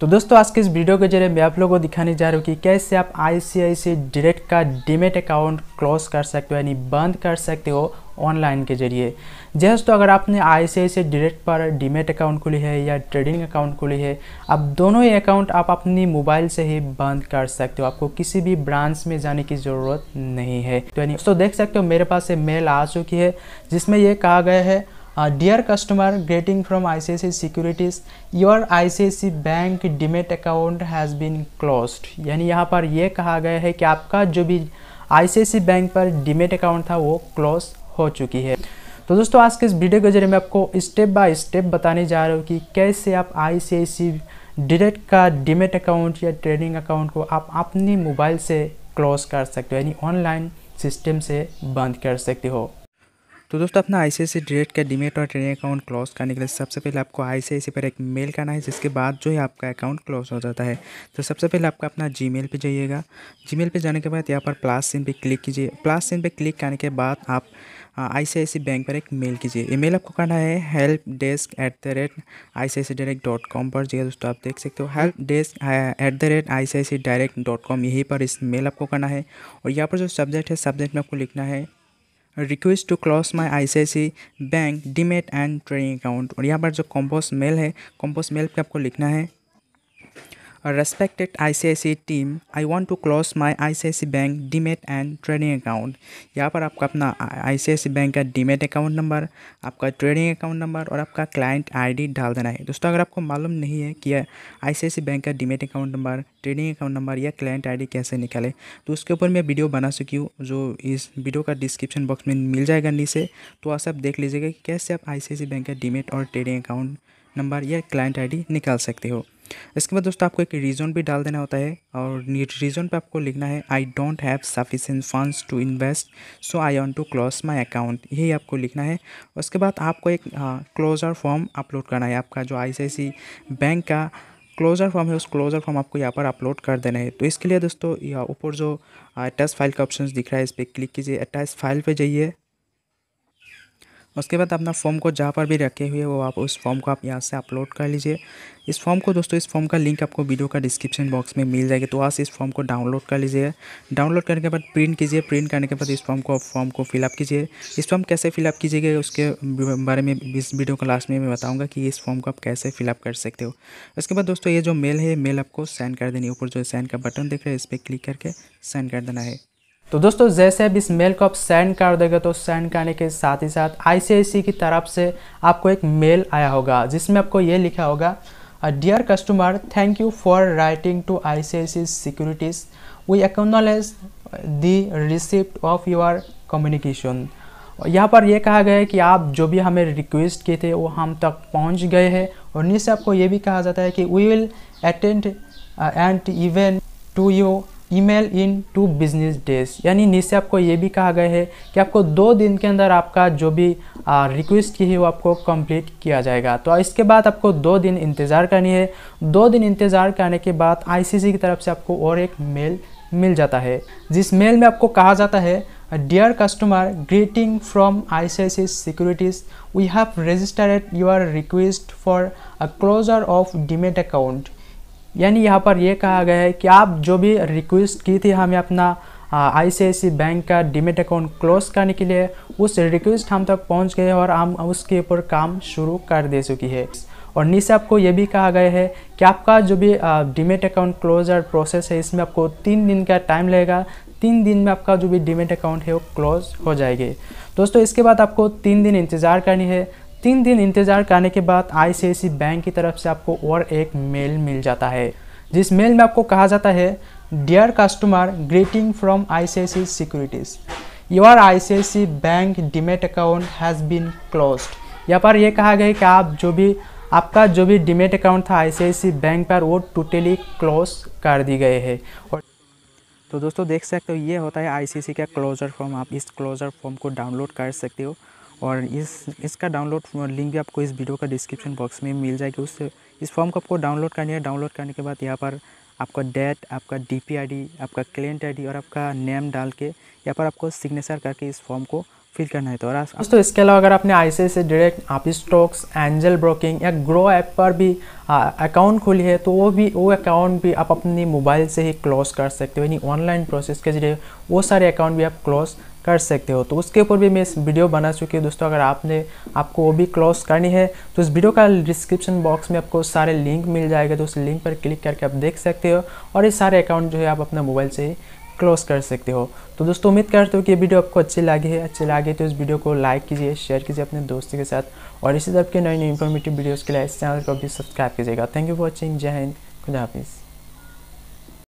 तो दोस्तों आज के इस वीडियो के जरिए मैं आप लोगों को दिखाने जा रहा हूँ कि कैसे आप आई सी डायरेक्ट का डिमेट अकाउंट क्लोज कर सकते हो यानी बंद कर सकते हो ऑनलाइन के जरिए जैसे हाँ तो अगर आपने आई सी डायरेक्ट पर डीमेट अकाउंट खुली है या ट्रेडिंग अकाउंट खुली है अब दोनों ही अकाउंट आप अपनी मोबाइल से ही बंद कर सकते हो आपको किसी भी ब्रांच में जाने की ज़रूरत नहीं है तो यानी दोस्तों देख सकते हो मेरे पास ये मेल आ चुकी है जिसमें ये कहा गया है I C securities your I C I C bank demat account has been close यानी यहाँ पर यह कहा गया है कि आपका जो भी सी बैंक पर डिमेट अकाउंट था वो क्लोज हो चुकी है तो दोस्तों आज के इस वीडियो के जरिए मैं आपको स्टेप बाय स्टेप बताने जा रहा हूँ कि कैसे आप आई डिरेक्ट का डिमेट अकाउंट या ट्रेडिंग अकाउंट को आप अपने मोबाइल से क्लोज कर सकते हो यानी ऑनलाइन सिस्टम से बंद कर सकते हो तो दोस्तों अपना आई सी डायरेक्ट का डिमेट और ट्रेनिंग अकाउंट क्लोज करने के लिए सबसे पहले आपको आई सी पर एक मेल करना है जिसके बाद जो है आपका अकाउंट क्लोज हो जाता है तो सबसे पहले आपका अपना जी मेल पर जाइएगा जी मेल पर जाने के बाद यहाँ पर प्लास सिन पर क्लिक कीजिए प्लास सिन पर क्लिक करने के बाद आप आई सी बैंक पर एक मेल कीजिए ई मेल आपको करना है help desk at the rate I C I direct dot com पर जी दोस्तों आप देख सकते हो help desk at the rate I C I direct dot com यहीं पर इस मेल आपको करना है और यहाँ पर जो सब्जेक्ट है सब्जेक्ट में आपको लिखना है request to close I C bank demat and trading account और यहाँ पर जो कॉम्पोस्ट मेल है कॉम्पोस्ट मेल पे आपको लिखना है A respected ICICI team I want to close my I bank demat and trading account यहाँ पर आपका अपना आई बैंक का डीमेट अकाउंट नंबर आपका ट्रेडिंग अकाउंट नंबर और आपका क्लाइंट ID डाल देना है दोस्तों अगर आपको मालूम नहीं है कि आई बैंक का demat account number trading account number या क्लाइंट ID कैसे निकाले तो उसके ऊपर मैं वीडियो बना चुकी हूँ जो इस वीडियो का डिस्क्रिप्शन बॉक्स में मिल जाएगा नीचे तो आप देख लीजिएगा कि कैसे आप आई बैंक का डीमेट और ट्रेडिंग अकाउंट नंबर या क्लाइंट आईडी निकाल सकते हो इसके बाद दोस्तों आपको एक रीज़न भी डाल देना होता है और रीज़न पे आपको लिखना है I don't have sufficient funds to invest so I want to close my account यही आपको लिखना है उसके बाद आपको एक क्लोज़र फॉर्म अपलोड करना है आपका जो आई बैंक का क्लोज़र फॉर्म है उस क्लोज़र फॉर्म आपको यहाँ पर अपलोड कर देना है तो इसके लिए दोस्तों ऊपर जो अटैच फाइल का ऑप्शन दिख रहा है इस पर क्लिक कीजिए अटैच फाइल पर जाइए उसके बाद अपना फॉर्म को जहाँ पर भी रखे हुए वो आप उस फॉर्म को आप यहाँ से अपलोड कर लीजिए इस फॉर्म को दोस्तों इस फॉर्म का लिंक आपको वीडियो का डिस्क्रिप्शन बॉक्स में मिल जाएगी तो आज इस फॉर्म को डाउनलोड कर लीजिए डाउनलोड करने के बाद प्रिंट कीजिए प्रिंट करने के बाद इस फॉर्म को फॉर्म को फिलअप कीजिए इस फॉर्म कैसे फिलअप कीजिएगा उसके बारे में इस वीडियो को लास्ट में मैं बताऊँगा कि इस फॉर्म को आप कैसे फिलअप कर सकते हो उसके बाद दोस्तों ये जो मेल है मेल आपको सेंड कर देनी ऊपर जो सेंड का बटन देख रहे हैं इस पर क्लिक करके सेंड कर देना है तो दोस्तों जैसे अब इस मेल को आप सेंड कर देंगे तो सेंड करने के साथ ही साथ आई की तरफ से आपको एक मेल आया होगा जिसमें आपको ये लिखा होगा dear customer thank you for writing to C securities we acknowledge the receipt of your communication यहाँ पर यह कहा गया है कि आप जो भी हमें रिक्वेस्ट किए थे वो हम तक पहुँच गए हैं और नीचे आपको ये भी कहा जाता है कि we will attend and event to you email in two business days यानी नीचे आपको ये भी कहा गया है कि आपको दो दिन के अंदर आपका जो भी रिक्वेस्ट की है वो आपको कंप्लीट किया जाएगा तो इसके बाद आपको दो दिन इंतज़ार करनी है दो दिन इंतज़ार करने के बाद आईसीसी की तरफ से आपको और एक मेल मिल जाता है जिस मेल में आपको कहा जाता है dear customer greeting from I C I C securities we have registered your request for a closure of demat account यानी यहाँ पर यह कहा गया है कि आप जो भी रिक्वेस्ट की थी हमें अपना आई बैंक का डिमेट अकाउंट क्लोज करने के लिए उस रिक्वेस्ट हम तक पहुँच गए और हम उसके ऊपर काम शुरू कर दे चुकी है और नीचे आपको ये भी कहा गया है कि आपका जो भी डिमेट अकाउंट क्लोजर प्रोसेस है इसमें आपको तीन दिन का टाइम लगेगा तीन दिन में आपका जो भी डिमेट अकाउंट है वो क्लोज हो जाएगी दोस्तों इसके बाद आपको तीन दिन इंतज़ार करनी है तीन दिन इंतज़ार करने के बाद आई बैंक की तरफ से आपको और एक मेल मिल जाता है जिस मेल में आपको कहा जाता है dear customer greeting from I securities your I bank demat account has been closed यहाँ पर यह कहा गया है कि आप जो भी आपका जो भी डिमेट अकाउंट था आई बैंक पर वो टोटली क्लोज कर दी गए है और तो दोस्तों देख सकते हो ये होता है सी का क्लोज़र फॉर्म आप इस क्लोज़र फॉर्म को डाउनलोड कर सकते हो और इस इसका डाउनलोड लिंक भी आपको इस वीडियो का डिस्क्रिप्शन बॉक्स में मिल जाएगी उससे इस फॉर्म को आपको डाउनलोड करनी है डाउनलोड करने के बाद यहाँ पर आपका डेट आपका डी पी आपका क्लेंट आई और आपका नेम डाल के यहाँ पर आपको सिग्नेचर करके इस फॉर्म को फिल करना है तो और दोस्तों इसके अलावा अगर आपने आई से डायरेक्ट आप स्टॉक्स एंजल ब्रोकिंग या ग्रो ऐप पर भी अकाउंट खोली है तो वो भी वो अकाउंट भी आप अपने मोबाइल से ही क्लोज कर सकते हो यानी ऑनलाइन प्रोसेस के जरिए वो सारे अकाउंट भी आप क्लोज कर सकते हो तो उसके ऊपर भी मैं इस वीडियो बना चुकी हूँ दोस्तों अगर आपने आपको वो भी क्लोज करनी है तो इस वीडियो का डिस्क्रिप्शन बॉक्स में आपको सारे लिंक मिल जाएगा तो उस लिंक पर क्लिक करके आप देख सकते हो और ये सारे अकाउंट जो है आप अपना मोबाइल से ही क्लोज कर सकते हो तो दोस्तों उम्मीद करते हो कि ये वीडियो आपको अच्छी लगी है अच्छी लगी तो इस वीडियो को लाइक कीजिए शेयर कीजिए अपने दोस्तों के साथ और इसी तरह के नई नई इन्फॉर्मेटिव वीडियोज़ के लिए इस चैनल को भी सब्सक्राइब कीजिएगा थैंक यू फॉर वॉचिंग जय हिंद खुदा हाफिज़